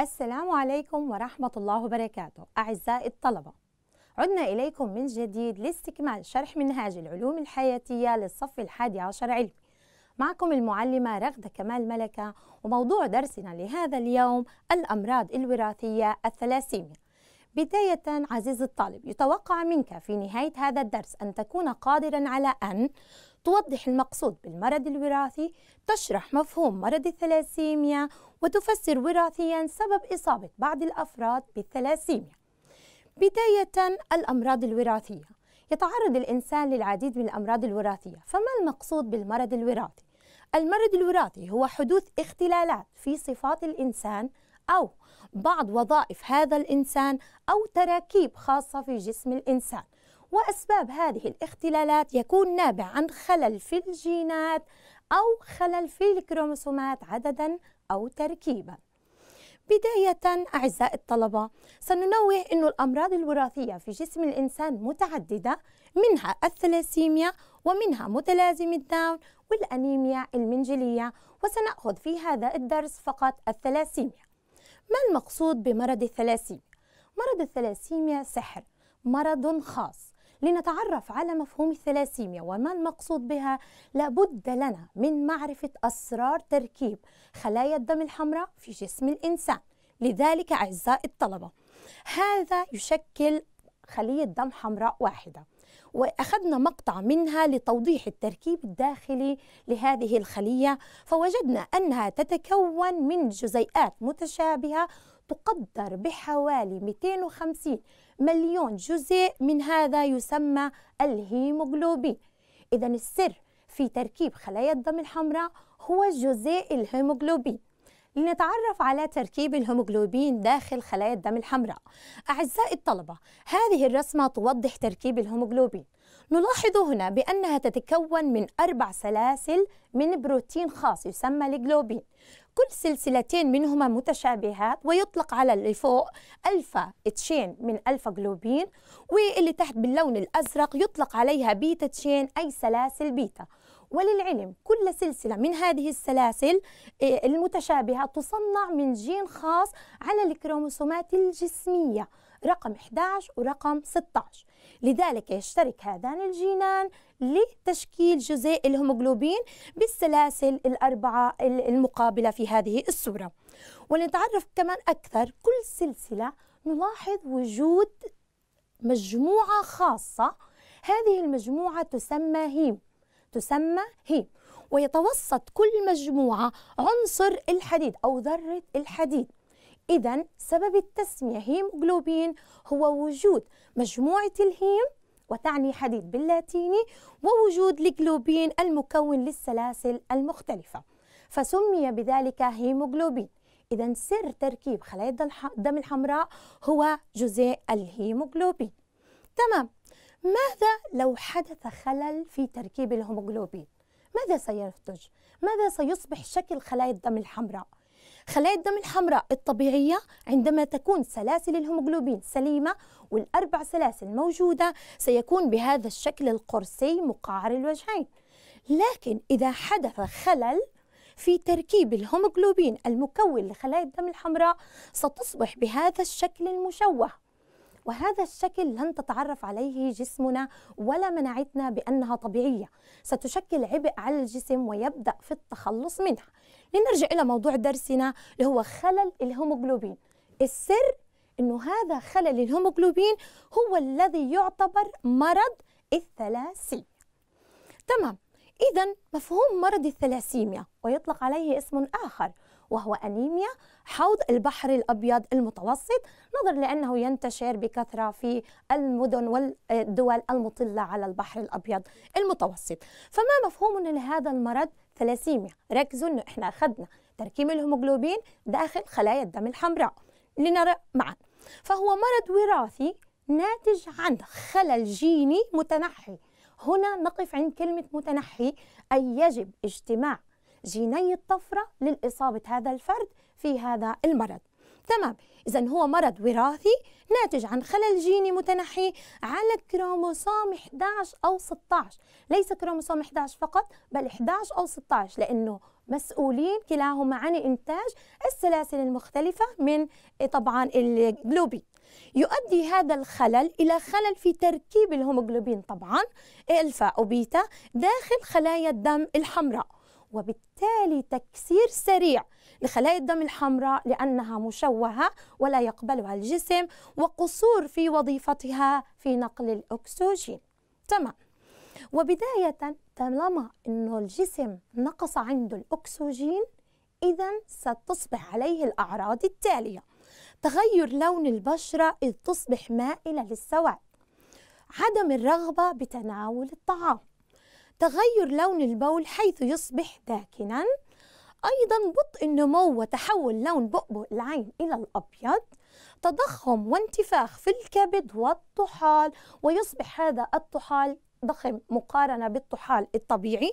السلام عليكم ورحمة الله وبركاته أعزائي الطلبة عدنا إليكم من جديد لاستكمال شرح منهاج العلوم الحياتية للصف الحادي عشر علمي معكم المعلمة رغدة كمال ملكة وموضوع درسنا لهذا اليوم الأمراض الوراثية الثلاسيميا بداية عزيزي الطالب يتوقع منك في نهاية هذا الدرس أن تكون قادرا على أن توضح المقصود بالمرض الوراثي تشرح مفهوم مرض الثلاسيميا وتفسر وراثيا سبب إصابة بعض الأفراد بالثلاسيميا بداية الأمراض الوراثية يتعرض الإنسان للعديد من الأمراض الوراثية فما المقصود بالمرض الوراثي؟ المرض الوراثي هو حدوث اختلالات في صفات الإنسان أو بعض وظائف هذا الإنسان أو تراكيب خاصة في جسم الإنسان وأسباب هذه الاختلالات يكون نابع عن خلل في الجينات أو خلل في الكروموسومات عددا أو تركيبا بداية أعزائي الطلبة سننوه أن الأمراض الوراثية في جسم الإنسان متعددة منها الثلاسيميا ومنها متلازمة داون والأنيميا المنجلية وسنأخذ في هذا الدرس فقط الثلاسيميا ما المقصود بمرض الثلاسيميا؟ مرض الثلاسيميا سحر مرض خاص لنتعرف على مفهوم الثلاسيميا وما المقصود بها لابد لنا من معرفة أسرار تركيب خلايا الدم الحمراء في جسم الإنسان لذلك أعزائي الطلبة هذا يشكل خلية دم حمراء واحدة وأخذنا مقطع منها لتوضيح التركيب الداخلي لهذه الخلية فوجدنا أنها تتكون من جزيئات متشابهة تقدر بحوالي 250 مليون جزيء من هذا يسمى الهيموغلوبين إذا السر في تركيب خلايا الدم الحمراء هو جزيء الهيموغلوبين لنتعرف على تركيب الهيموجلوبين داخل خلايا الدم الحمراء أعزائي الطلبة هذه الرسمة توضح تركيب الهيموجلوبين نلاحظ هنا بأنها تتكون من أربع سلاسل من بروتين خاص يسمى الجلوبين كل سلسلتين منهما متشابهات ويطلق على اللي فوق ألفا تشين من ألفا جلوبين واللي تحت باللون الأزرق يطلق عليها بيتا تشين أي سلاسل بيتا وللعلم كل سلسلة من هذه السلاسل آه، المتشابهة تصنع من جين خاص على الكروموسومات الجسمية رقم 11 ورقم 16 لذلك يشترك هذان الجينان لتشكيل جزيء الهيموغلوبين بالسلاسل الأربعة المقابلة في هذه الصورة ولنتعرف كمان أكثر كل سلسلة نلاحظ وجود مجموعة خاصة هذه المجموعة تسمى هيم تسمى هي ويتوسط كل مجموعة عنصر الحديد أو ذرة الحديد إذا سبب التسمية هيموغلوبين هو وجود مجموعة الهيم وتعني حديد باللاتيني ووجود الجلوبين المكون للسلاسل المختلفة فسمي بذلك هيموغلوبين إذا سر تركيب خلايا الدم الحمراء هو جزيء الهيموغلوبين تمام ماذا لو حدث خلل في تركيب الهيموغلوبين ماذا سينتج ماذا سيصبح شكل خلايا الدم الحمراء خلايا الدم الحمراء الطبيعية عندما تكون سلاسل الهيموغلوبين سليمة والأربع سلاسل موجودة سيكون بهذا الشكل القرصي مقعر الوجهين لكن إذا حدث خلل في تركيب الهيموغلوبين المكون لخلايا الدم الحمراء ستصبح بهذا الشكل المشوه وهذا الشكل لن تتعرف عليه جسمنا ولا مناعتنا بأنها طبيعية ستشكل عبء على الجسم ويبدأ في التخلص منها لنرجع إلى موضوع درسنا اللي هو خلل الهيموغلوبين السر أنه هذا خلل الهيموغلوبين هو الذي يعتبر مرض الثلاسي تمام إذا مفهوم مرض الثلاسيميا ويطلق عليه اسم آخر وهو أنيميا حوض البحر الأبيض المتوسط نظرا لأنه ينتشر بكثرة في المدن والدول المطلة على البحر الأبيض المتوسط فما مفهومنا لهذا المرض ثلاسيميا ركزوا أنه إحنا أخذنا تركيب الهيموغلوبين داخل خلايا الدم الحمراء لنرى معا فهو مرض وراثي ناتج عن خلل جيني متنحي هنا نقف عند كلمة متنحي أي يجب اجتماع جيني الطفرة لإصابة هذا الفرد في هذا المرض تمام إذا هو مرض وراثي ناتج عن خلل جيني متنحي على كروموسوم 11 أو 16 ليس كروموسوم 11 فقط بل 11 أو 16 لأنه مسؤولين كلاهما عن إنتاج السلاسل المختلفة من إيه طبعا الجلوبين يؤدي هذا الخلل إلى خلل في تركيب الهيموجلوبين طبعا إيه الفا وبيتا داخل خلايا الدم الحمراء وبالتالي تكسير سريع لخلايا الدم الحمراء لأنها مشوهة ولا يقبلها الجسم وقصور في وظيفتها في نقل الأكسجين تمام وبداية طالما أنه الجسم نقص عنده الأكسجين إذا ستصبح عليه الأعراض التالية تغير لون البشرة إذ تصبح مائلة للسواد عدم الرغبة بتناول الطعام تغير لون البول حيث يصبح داكنا أيضا بطء النمو وتحول لون بؤبؤ العين إلى الأبيض تضخم وانتفاخ في الكبد والطحال ويصبح هذا الطحال ضخم مقارنة بالطحال الطبيعي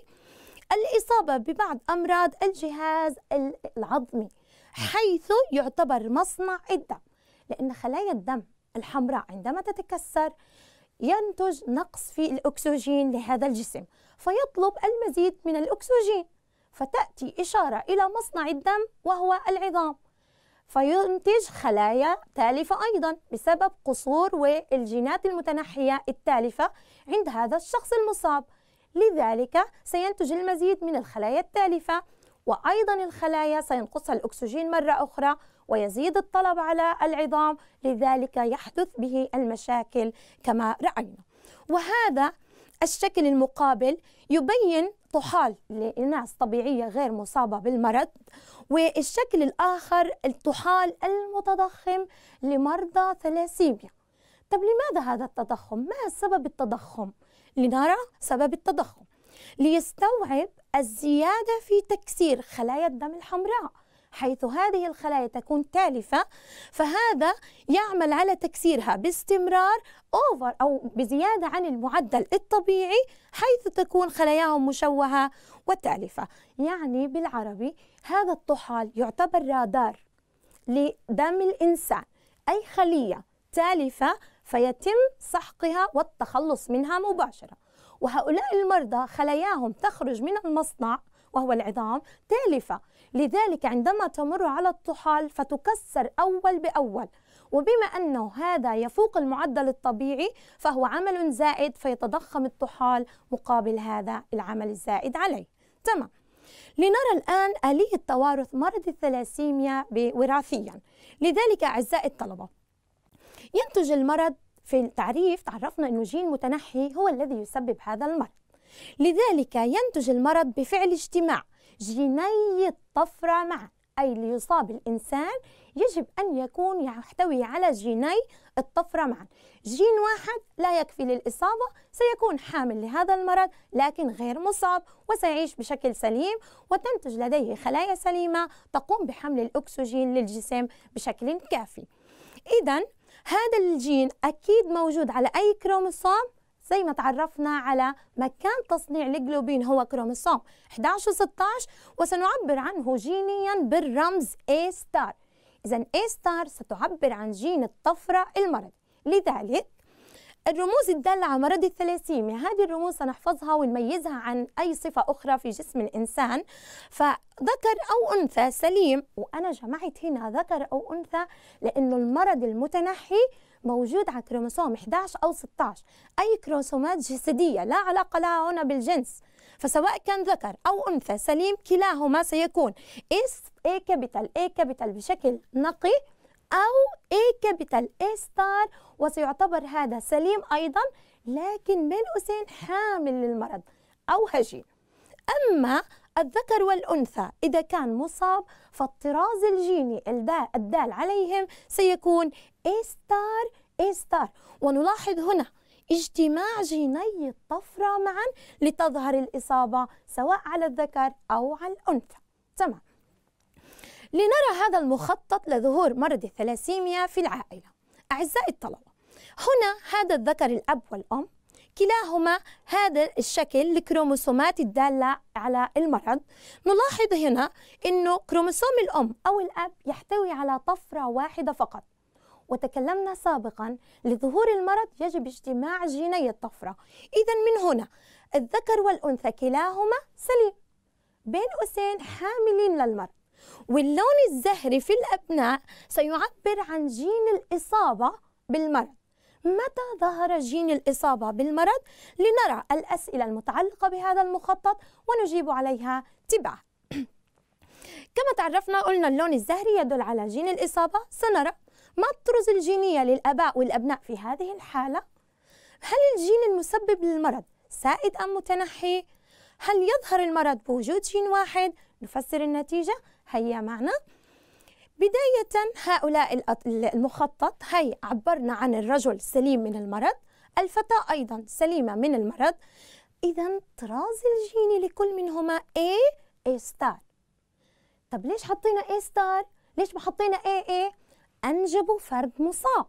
الإصابة ببعض أمراض الجهاز العظمي حيث يعتبر مصنع الدم لأن خلايا الدم الحمراء عندما تتكسر ينتج نقص في الأكسجين لهذا الجسم فيطلب المزيد من الأكسجين فتأتي إشارة إلى مصنع الدم وهو العظام فينتج خلايا تالفة أيضا بسبب قصور والجينات المتنحية التالفة عند هذا الشخص المصاب لذلك سينتج المزيد من الخلايا التالفة وأيضا الخلايا سينقصها الأكسجين مرة أخرى ويزيد الطلب على العظام لذلك يحدث به المشاكل كما رأينا وهذا الشكل المقابل يبين طحال لإناث طبيعية غير مصابة بالمرض والشكل الآخر الطحال المتضخم لمرضى ثلاسيميا طب لماذا هذا التضخم؟ ما سبب التضخم؟ لنرى سبب التضخم ليستوعب الزيادة في تكسير خلايا الدم الحمراء حيث هذه الخلايا تكون تالفة فهذا يعمل على تكسيرها باستمرار أوفر أو بزيادة عن المعدل الطبيعي حيث تكون خلاياهم مشوهة وتالفة يعني بالعربي هذا الطحال يعتبر رادار لدم الإنسان أي خلية تالفة فيتم سحقها والتخلص منها مباشرة وهؤلاء المرضى خلاياهم تخرج من المصنع وهو العظام تالفة لذلك عندما تمر على الطحال فتكسر أول بأول وبما أنه هذا يفوق المعدل الطبيعي فهو عمل زائد فيتضخم الطحال مقابل هذا العمل الزائد عليه تمام لنرى الآن آلية توارث مرض الثلاسيميا وراثيا لذلك أعزائي الطلبة ينتج المرض في التعريف تعرفنا أنه جين متنحي هو الذي يسبب هذا المرض لذلك ينتج المرض بفعل اجتماع جيني الطفرة معا أي ليصاب الإنسان يجب أن يكون يحتوي على جيني الطفرة معا جين واحد لا يكفي للإصابة سيكون حامل لهذا المرض لكن غير مصاب وسيعيش بشكل سليم وتنتج لديه خلايا سليمة تقوم بحمل الأكسجين للجسم بشكل كافي إذا هذا الجين أكيد موجود على أي كروموسوم زي ما تعرفنا على مكان تصنيع الجلوبين هو كروموسوم 11 و16 وسنعبر عنه جينيا بالرمز A ستار إذا A ستار ستعبر عن جين الطفرة المرضي لذلك الرموز الدالة على مرض الثلاسيميا هذه الرموز سنحفظها ونميزها عن أي صفة أخرى في جسم الإنسان فذكر أو أنثى سليم وأنا جمعت هنا ذكر أو أنثى لأنه المرض المتنحي موجود على كروموسوم 11 أو 16 أي كروموسومات جسدية لا علاقة لها هنا بالجنس فسواء كان ذكر أو أنثى سليم كلاهما سيكون اس اي كابيتال اي كابيتال بشكل نقي أو A كابيتال A ستار وسيعتبر هذا سليم أيضا لكن بين حامل للمرض أو هجين أما الذكر والأنثى إذا كان مصاب فالطراز الجيني الدال عليهم سيكون A star ونلاحظ هنا اجتماع جيني الطفرة معا لتظهر الإصابة سواء على الذكر أو على الأنثى تمام لنرى هذا المخطط لظهور مرض الثلاسيميا في العائلة أعزائي الطلبة هنا هذا الذكر الأب والأم كلاهما هذا الشكل الكروموسومات الدالة على المرض نلاحظ هنا أنه كروموسوم الأم أو الأب يحتوي على طفرة واحدة فقط وتكلمنا سابقا لظهور المرض يجب اجتماع جيني الطفرة إذا من هنا الذكر والأنثى كلاهما سليم بين أسين حاملين للمرض واللون الزهري في الأبناء سيعبر عن جين الإصابة بالمرض متى ظهر جين الإصابة بالمرض لنرى الأسئلة المتعلقة بهذا المخطط ونجيب عليها تباعاً كما تعرفنا قلنا اللون الزهري يدل على جين الإصابة سنرى ما الطرز الجينية للآباء والأبناء في هذه الحالة؟ هل الجين المسبب للمرض سائد أم متنحي؟ هل يظهر المرض بوجود جين واحد؟ نفسر النتيجة هيا معنا بداية هؤلاء المخطط هي عبرنا عن الرجل سليم من المرض الفتاة أيضا سليمة من المرض إذا طراز الجيني لكل منهما A A ستار طب ليش حطينا A ستار؟ ليش ما حطينا A A؟ أنجبوا فرد مصاب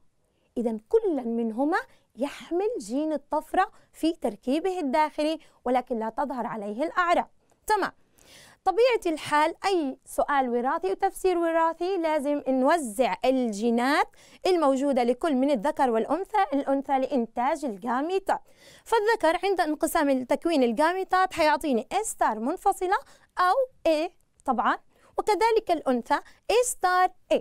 إذا كل منهما يحمل جين الطفرة في تركيبه الداخلي ولكن لا تظهر عليه الأعراض تمام طبيعة الحال أي سؤال وراثي وتفسير وراثي لازم نوزع الجينات الموجودة لكل من الذكر والأنثى الأنثى لإنتاج الجاميتات فالذكر عند انقسام تكوين الجاميتات حيعطيني A ستار منفصلة أو A طبعا وكذلك الأنثى A ستار A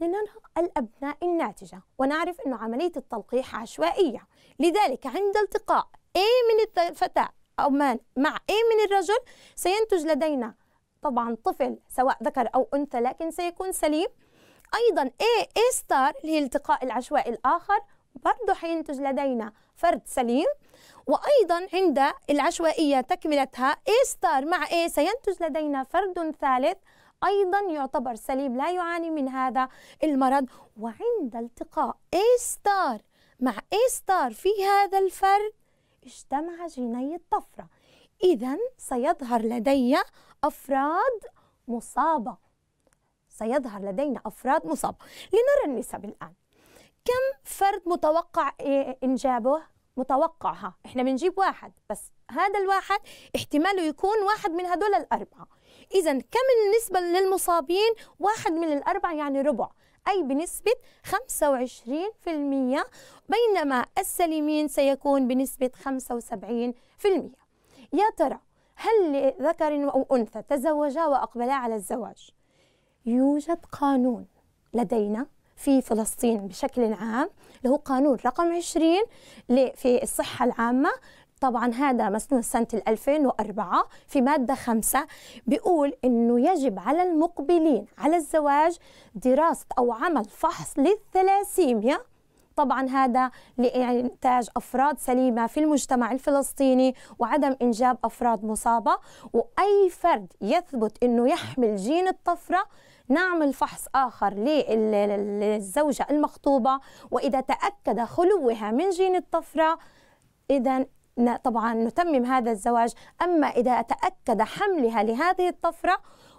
لننهض الأبناء الناتجة ونعرف أن عملية التلقيح عشوائية لذلك عند التقاء A من الفتاة أو مال مع A إيه من الرجل سينتج لدينا طبعا طفل سواء ذكر أو أنثى لكن سيكون سليم أيضا A A star اللي هي التقاء العشوائي الآخر برضه حينتج لدينا فرد سليم وأيضا عند العشوائية تكملتها A star مع A سينتج لدينا فرد ثالث أيضا يعتبر سليم لا يعاني من هذا المرض وعند التقاء A star مع A star في هذا الفرد اجتمع جيني الطفرة إذا سيظهر لدي أفراد مصابة سيظهر لدينا أفراد مصابة لنرى النسب الآن كم فرد متوقع إنجابه متوقعها إحنا بنجيب واحد بس هذا الواحد احتماله يكون واحد من هدول الأربعة إذا كم النسبة للمصابين؟ واحد من الأربعة يعني ربع أي بنسبة 25% بينما السليمين سيكون بنسبة 75% يا ترى هل لذكر أو أنثى تزوجا وأقبلا على الزواج يوجد قانون لدينا في فلسطين بشكل عام اللي هو قانون رقم 20 في الصحة العامة طبعا هذا مسنون سنة 2004 في مادة 5 بيقول أنه يجب على المقبلين على الزواج دراسة أو عمل فحص للثلاسيميا طبعا هذا لإنتاج أفراد سليمة في المجتمع الفلسطيني وعدم إنجاب أفراد مصابة وأي فرد يثبت أنه يحمل جين الطفرة نعمل فحص آخر للزوجة المخطوبة وإذا تأكد خلوها من جين الطفرة إذا طبعا نتمم هذا الزواج أما إذا تأكد حملها لهذه الطفرة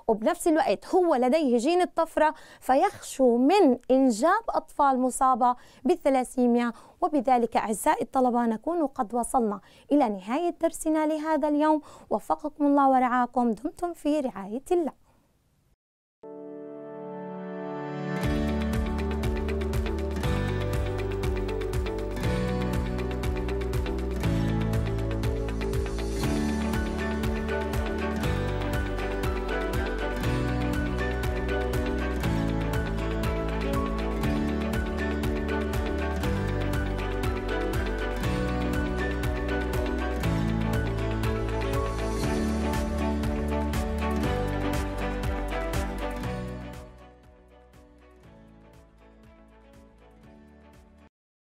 وبنفس الوقت هو لديه جين الطفرة فيخشو من إنجاب أطفال مصابة بالثلاسيميا وبذلك أعزائي الطلبة نكون قد وصلنا إلى نهاية درسنا لهذا اليوم وفقكم الله ورعاكم دمتم في رعاية الله